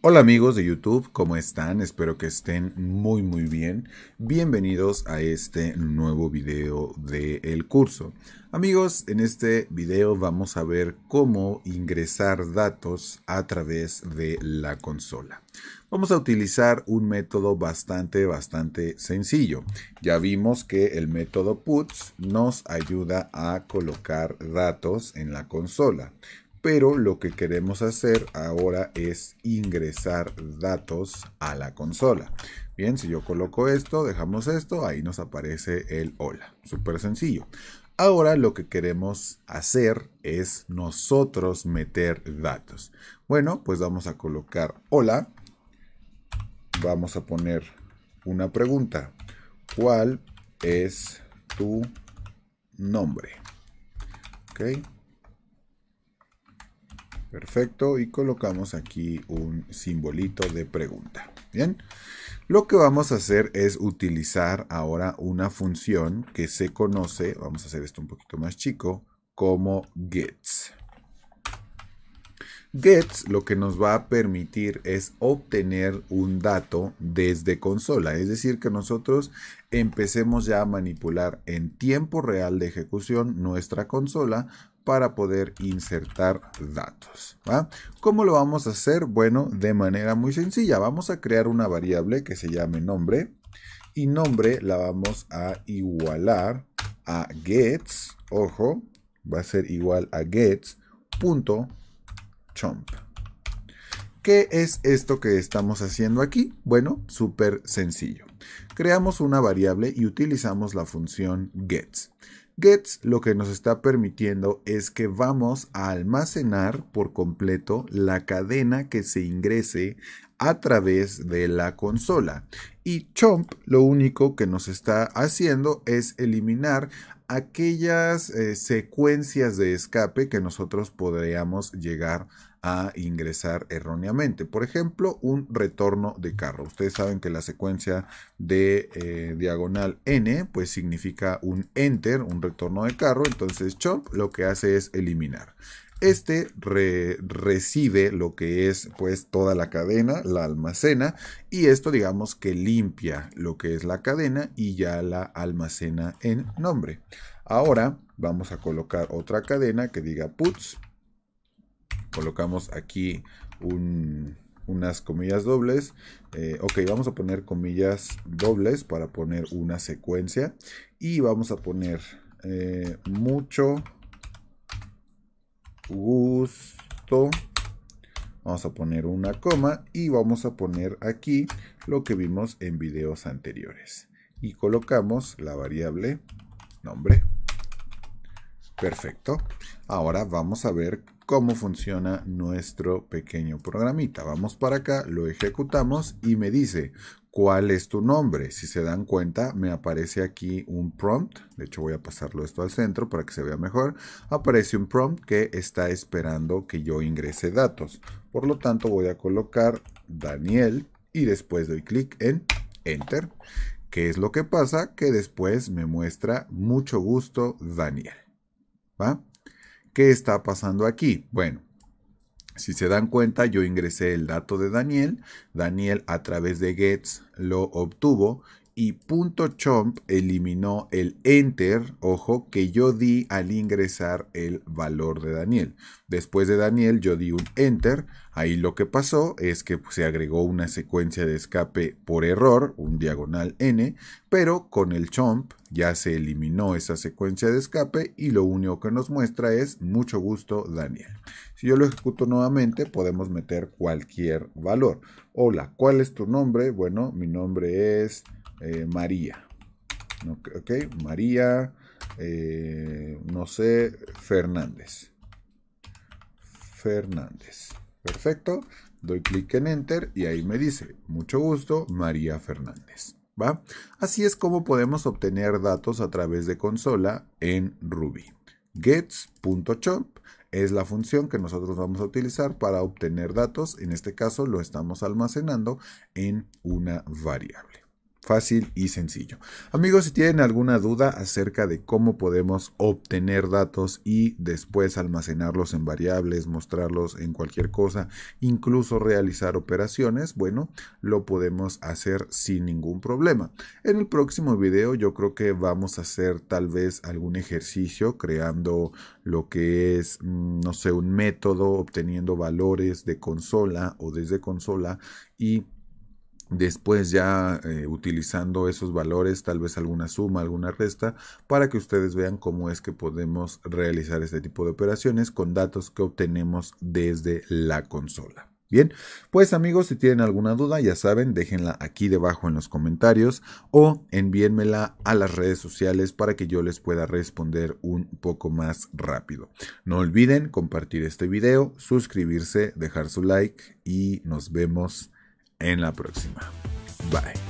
Hola amigos de YouTube, ¿cómo están? Espero que estén muy muy bien. Bienvenidos a este nuevo video del curso. Amigos, en este video vamos a ver cómo ingresar datos a través de la consola. Vamos a utilizar un método bastante bastante sencillo. Ya vimos que el método puts nos ayuda a colocar datos en la consola pero lo que queremos hacer ahora es ingresar datos a la consola. Bien, si yo coloco esto, dejamos esto, ahí nos aparece el hola. Súper sencillo. Ahora lo que queremos hacer es nosotros meter datos. Bueno, pues vamos a colocar hola. Vamos a poner una pregunta. ¿Cuál es tu nombre? ¿Ok? Perfecto, y colocamos aquí un simbolito de pregunta. Bien, lo que vamos a hacer es utilizar ahora una función que se conoce, vamos a hacer esto un poquito más chico, como gets. Gets lo que nos va a permitir es obtener un dato desde consola, es decir, que nosotros empecemos ya a manipular en tiempo real de ejecución nuestra consola para poder insertar datos. ¿va? ¿Cómo lo vamos a hacer? Bueno, de manera muy sencilla. Vamos a crear una variable que se llame nombre y nombre la vamos a igualar a gets, ojo, va a ser igual a gets.chomp. ¿Qué es esto que estamos haciendo aquí? Bueno, súper sencillo. Creamos una variable y utilizamos la función gets. Gets lo que nos está permitiendo es que vamos a almacenar por completo la cadena que se ingrese a través de la consola. Y chomp lo único que nos está haciendo es eliminar aquellas eh, secuencias de escape que nosotros podríamos llegar a a ingresar erróneamente. Por ejemplo, un retorno de carro. Ustedes saben que la secuencia de eh, diagonal n pues significa un enter, un retorno de carro. Entonces chop lo que hace es eliminar. Este recibe lo que es pues toda la cadena, la almacena y esto digamos que limpia lo que es la cadena y ya la almacena en nombre. Ahora vamos a colocar otra cadena que diga puts colocamos aquí unas comillas dobles. Eh, ok, vamos a poner comillas dobles para poner una secuencia. Y vamos a poner eh, mucho gusto. Vamos a poner una coma y vamos a poner aquí lo que vimos en videos anteriores. Y colocamos la variable nombre. Perfecto. Ahora vamos a ver cómo funciona nuestro pequeño programita. Vamos para acá, lo ejecutamos y me dice cuál es tu nombre. Si se dan cuenta, me aparece aquí un prompt. De hecho, voy a pasarlo esto al centro para que se vea mejor. Aparece un prompt que está esperando que yo ingrese datos. Por lo tanto, voy a colocar Daniel y después doy clic en Enter. ¿Qué es lo que pasa? Que después me muestra mucho gusto Daniel. ¿Va? ¿Qué está pasando aquí? Bueno, si se dan cuenta, yo ingresé el dato de Daniel, Daniel a través de GETS lo obtuvo y .chomp eliminó el enter, ojo, que yo di al ingresar el valor de Daniel. Después de Daniel yo di un enter, ahí lo que pasó es que se agregó una secuencia de escape por error, un diagonal n, pero con el chomp ya se eliminó esa secuencia de escape y lo único que nos muestra es mucho gusto Daniel. Si yo lo ejecuto nuevamente podemos meter cualquier valor. Hola, ¿cuál es tu nombre? Bueno, mi nombre es... Eh, María. Ok, María, eh, no sé, Fernández. Fernández. Perfecto. Doy clic en Enter y ahí me dice, mucho gusto, María Fernández. ¿Va? Así es como podemos obtener datos a través de consola en Ruby. Gets.chomp es la función que nosotros vamos a utilizar para obtener datos. En este caso lo estamos almacenando en una variable fácil y sencillo. Amigos, si tienen alguna duda acerca de cómo podemos obtener datos y después almacenarlos en variables, mostrarlos en cualquier cosa, incluso realizar operaciones, bueno, lo podemos hacer sin ningún problema. En el próximo video yo creo que vamos a hacer tal vez algún ejercicio creando lo que es, mm, no sé, un método obteniendo valores de consola o desde consola y después ya eh, utilizando esos valores, tal vez alguna suma, alguna resta, para que ustedes vean cómo es que podemos realizar este tipo de operaciones con datos que obtenemos desde la consola. Bien, pues amigos, si tienen alguna duda, ya saben, déjenla aquí debajo en los comentarios o envíenmela a las redes sociales para que yo les pueda responder un poco más rápido. No olviden compartir este video, suscribirse, dejar su like y nos vemos en la próxima. Bye.